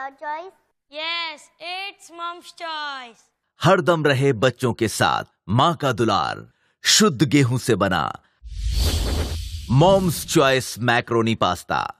your choice? Yes, it's mom's choice. हरदम रहे बच्चों के साथ माँ का दुलार शुद्ध गेहूं से बना मॉम्स चॉइस मैक्रोनी पास्ता